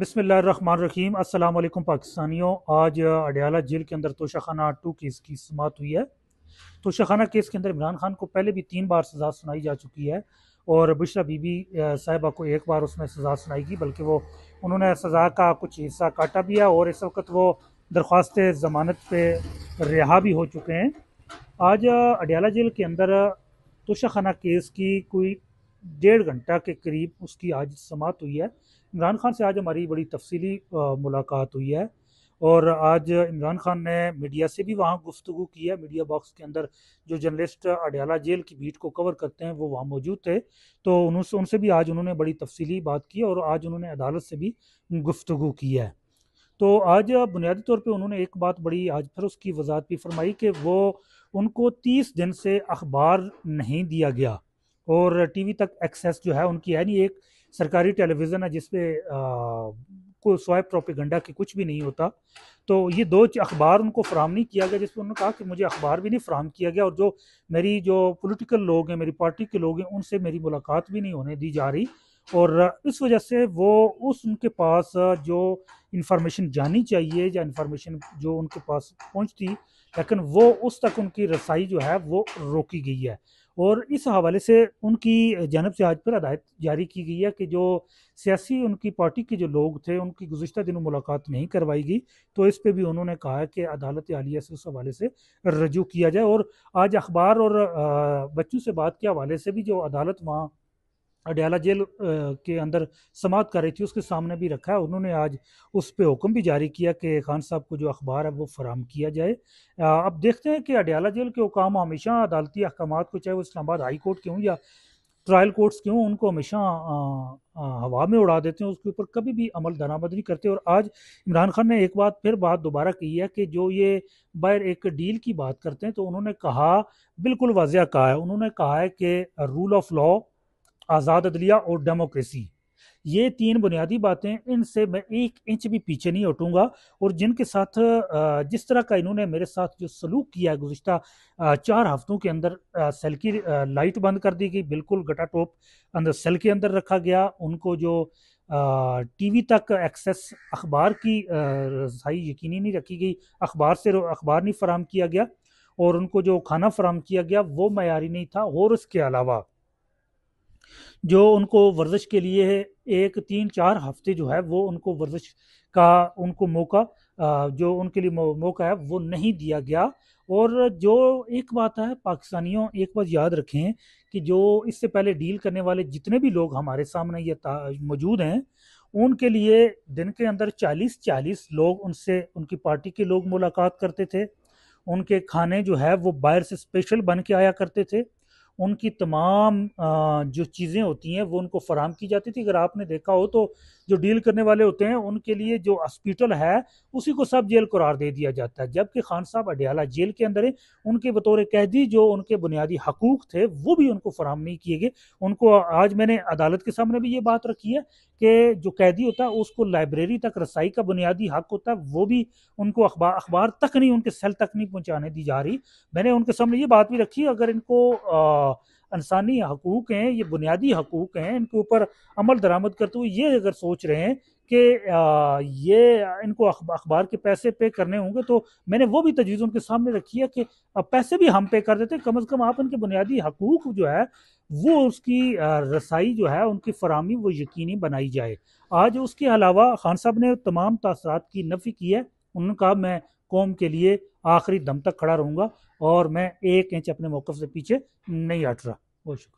बसमीम अल्लाम पाकिस्तानियों आज अडयाला जेल के अंदर तोशाखाना टू केस की समात हुई है तोशाखाना केस के अंदर इमरान खान को पहले भी तीन बार सज़ा सुनाई जा चुकी है और बुशरा बीबी साहिबा को एक बार उसमें सज़ा सुनाई सुनाएगी बल्कि वो उन्होंने सज़ा का कुछ हिस्सा काटा भी है और इस वक्त वो दरख्वास्त ज़मानत पर रिहा भी हो चुके हैं आज अडयाला जेल के अंदर तोशाखाना केस की कोई डेढ़ घंटा के करीब उसकी आज समात हुई है इमरान खान से आज हमारी बड़ी तफसीली मुलाकात हुई है और आज इमरान खान ने मीडिया से भी वहाँ गुफ्तु की है मीडिया बॉक्स के अंदर जो जर्नलिस्ट अडयाला जेल की भीट को कवर करते हैं वो वहाँ मौजूद थे तो उनसे उनसे भी आज उन्होंने बड़ी तफसीली बात की और आज उन्होंने अदालत से भी गुफ्तु की है तो आज बुनियादी तौर पे उन्होंने एक बात बड़ी आज फिर उसकी वजाहत भी फरमाई कि वो उनको तीस दिन से अखबार नहीं दिया गया और टीवी तक एक्सेस जो है उनकी है नहीं एक सरकारी टेलीविज़न है जिसपे को स्वाइप प्रोपेगंडा की कुछ भी नहीं होता तो ये दो अखबार उनको फ्राहम नहीं किया गया जिसमें उन्होंने कहा कि मुझे अखबार भी नहीं फ्राहम किया गया और जो मेरी जो पोलिटिकल लोग हैं मेरी पार्टी के लोग हैं उनसे मेरी मुलाकात भी नहीं होने दी जा रही और इस वजह से वो उस उनके पास जो इन्फॉर्मेशन जानी चाहिए या इन्फॉर्मेशन जो उनके पास पहुँचती लेकिन वो उस तक उनकी रसाई जो है वो रोकी गई है और इस हवाले से उनकी जानब से आज पर हदायत जारी की गई है कि जो सियासी उनकी पार्टी के जो लोग थे उनकी गुजशत दिनों मुलाकात नहीं करवाई गई तो इस पर भी उन्होंने कहा है कि अदालत आलिया से उस हवाले से रजू किया जाए और आज अखबार और बच्चों से बात के हवाले से भी जो अदालत वहाँ अडयाला जेल के अंदर समाप्त कर रही थी उसके सामने भी रखा है उन्होंने आज उस पर हुक्म भी जारी किया कि खान साहब को जो अखबार है वो फराम किया जाए अब देखते हैं कि अडयाला जेल के हुकाम हमेशा अदालती अहकाम को चाहे वो इस्लामाबाद हाई कोर्ट के हों या ट्रायल कोर्ट्स के हों उनको हमेशा हवा में उड़ा देते हैं उसके ऊपर कभी भी अमल दरामद नहीं करते और आज इमरान खान ने एक बात फिर बात दोबारा की है कि जो ये बाहर एक डील की बात करते हैं तो उन्होंने कहा बिल्कुल वाजिया कहा है उन्होंने कहा है कि रूल ऑफ लॉ आज़ाद अदलिया और डेमोक्रेसी ये तीन बुनियादी बातें इनसे मैं एक इंच भी पीछे नहीं हटूंगा और जिनके साथ जिस तरह का इन्होंने मेरे साथ जो सलूक किया है गुज्त चार हफ्तों के अंदर सेल की लाइट बंद कर दी गई बिल्कुल गटा टोप अंदर सेल के अंदर रखा गया उनको जो टीवी तक एक्सेस अखबार की रसाई यकीनी नहीं रखी गई अखबार से अखबार नहीं फराम किया गया और उनको जो खाना फराम किया गया वो मैारी नहीं था और उसके अलावा जो उनको वर्जिश के लिए एक तीन चार हफ्ते जो है वो उनको वर्जिश का उनको मौका जो उनके लिए मौका है वो नहीं दिया गया और जो एक बात है पाकिस्तानियों एक बात याद रखें कि जो इससे पहले डील करने वाले जितने भी लोग हमारे सामने ये मौजूद हैं उनके लिए दिन के अंदर 40-40 लोग उनसे उनकी पार्टी के लोग मुलाकात करते थे उनके खाने जो है वो बाहर से स्पेशल बन के आया करते थे उनकी तमाम जो चीज़ें होती हैं वो उनको फराम की जाती थी अगर आपने देखा हो तो जो डील करने वाले होते हैं उनके लिए जो हॉस्पिटल है उसी को सब जेल करार दे दिया जाता है जबकि खान साहब अडियाला जेल के अंदर है उनके बतौर कैदी जो उनके बुनियादी हकूक थे वो भी उनको फराम नहीं किए गए उनको आज मैंने अदालत के सामने भी ये बात रखी है कि जो कैदी होता है उसको लाइब्रेरी तक रसाई का बुनियादी हक होता है वो भी उनको अखबार अखबार तक नहीं उनके सेल तक नहीं पहुँचाने दी जा रही मैंने उनके सामने ये बात भी रखी अगर इनको आ, इंसानी हकूक़ हैं ये बुनियादी हकूक़ हैं इनके ऊपर अमल दरामद करते हुए ये अगर सोच रहे हैं कि ये इनको अखबार के पैसे पे करने होंगे तो मैंने वो भी तजवीज़ उनके सामने रखी है कि पैसे भी हम पे कर देते हैं कम अज़ कम आप इनके बुनियादी हकूक़ जो है वो उसकी रसाई जो है उनकी फरहमी वो यकीनी बनाई जाए आज उसके अलावा खान साहब ने तमाम तसरात की नफ़ी की है उन्होंने कहा मैं कौम के लिए आखिरी दम तक खड़ा रहूँगा और मैं एक इंच अपने मौक़ से पीछे नहीं हट रहा बहुत